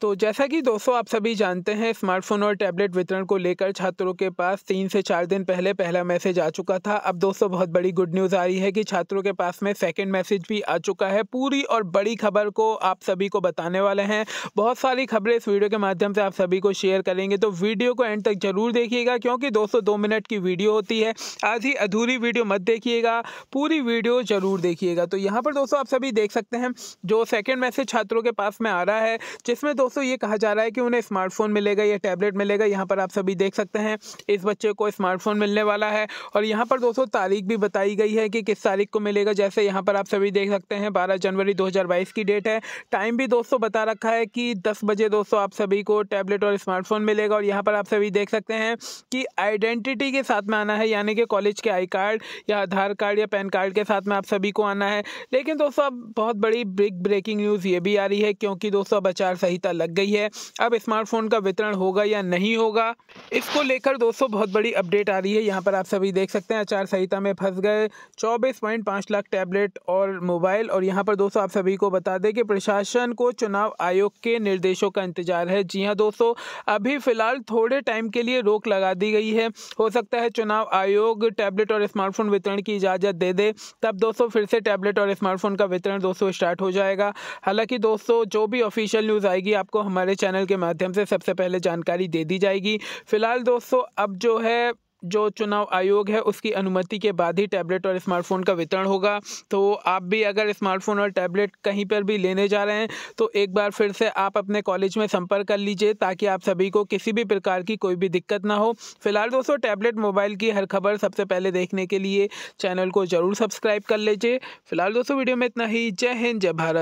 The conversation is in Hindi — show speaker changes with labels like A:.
A: तो जैसा कि दोस्तों आप सभी जानते हैं स्मार्टफोन और टैबलेट वितरण को लेकर छात्रों के पास तीन से चार दिन पहले पहला मैसेज आ चुका था अब दोस्तों बहुत बड़ी गुड न्यूज़ आ रही है कि छात्रों के पास में सेकंड मैसेज भी आ चुका है पूरी और बड़ी खबर को आप सभी को बताने वाले हैं बहुत सारी खबरें इस वीडियो के माध्यम से आप सभी को शेयर करेंगे तो वीडियो को एंड तक जरूर देखिएगा क्योंकि दोस्तों दो मिनट की वीडियो होती है आज ही अधूरी वीडियो मत देखिएगा पूरी वीडियो ज़रूर देखिएगा तो यहाँ पर दोस्तों आप सभी देख सकते हैं जो सेकेंड मैसेज छात्रों के पास में आ रहा है जिसमें दोस्तों ये कहा जा रहा है कि उन्हें स्मार्टफोन मिलेगा या टैबलेट मिलेगा यहाँ पर आप सभी देख सकते हैं इस बच्चे को स्मार्टफोन मिलने वाला है और यहाँ पर दोस्तों तारीख भी बताई गई है कि किस तारीख को मिलेगा जैसे यहाँ पर आप सभी देख सकते हैं बारह जनवरी दो की डेट है टाइम भी दोस्तों बता रखा है कि दस बजे दोस्तों आप सभी को टैबलेट और स्मार्टफोन मिलेगा और यहाँ पर आप सभी देख सकते हैं कि आइडेंटिटी के साथ में आना है यानी कि कॉलेज के आई कार्ड या आधार कार्ड या पैन कार्ड के साथ में आप सभी को आना है लेकिन दोस्तों अब बहुत बड़ी ब्रेक ब्रेकिंग न्यूज़ ये भी आ रही है क्योंकि दोस्तों अब आचार संहिता लग गई है अब स्मार्टफोन का वितरण होगा या नहीं होगा इसको लेकर दोस्तों बहुत बड़ी अपडेट आ रही है यहाँ पर आप सभी देख सकते हैं आचार संहिता में फंस गए चौबीस पॉइंट पाँच लाख टैबलेट और मोबाइल और यहाँ पर दोस्तों आप सभी को बता दें कि प्रशासन को चुनाव आयोग के निर्देशों का इंतजार है जी हाँ दोस्तों अभी फिलहाल थोड़े टाइम के लिए रोक लगा दी गई है हो सकता है चुनाव आयोग टैबलेट और स्मार्टफोन वितरण की इजाज़त दे दे तब दोस्तों फिर से टैबलेट और स्मार्टफोन का वितरण दोस्तों स्टार्ट हो जाएगा हालांकि दोस्तों जो भी ऑफिशियल न्यूज़ आएगी आपको हमारे चैनल के माध्यम से सबसे पहले जानकारी दे दी जाएगी फिलहाल दोस्तों अब जो है जो चुनाव आयोग है उसकी अनुमति के बाद ही टैबलेट और स्मार्टफोन का वितरण होगा तो आप भी अगर स्मार्टफोन और टैबलेट कहीं पर भी लेने जा रहे हैं तो एक बार फिर से आप अपने कॉलेज में संपर्क कर लीजिए ताकि आप सभी को किसी भी प्रकार की कोई भी दिक्कत ना हो फिलहाल दोस्तों टैबलेट मोबाइल की हर खबर सबसे पहले देखने के लिए चैनल को ज़रूर सब्सक्राइब कर लीजिए फिलहाल दोस्तों वीडियो में इतना ही जय हिंद जय भारत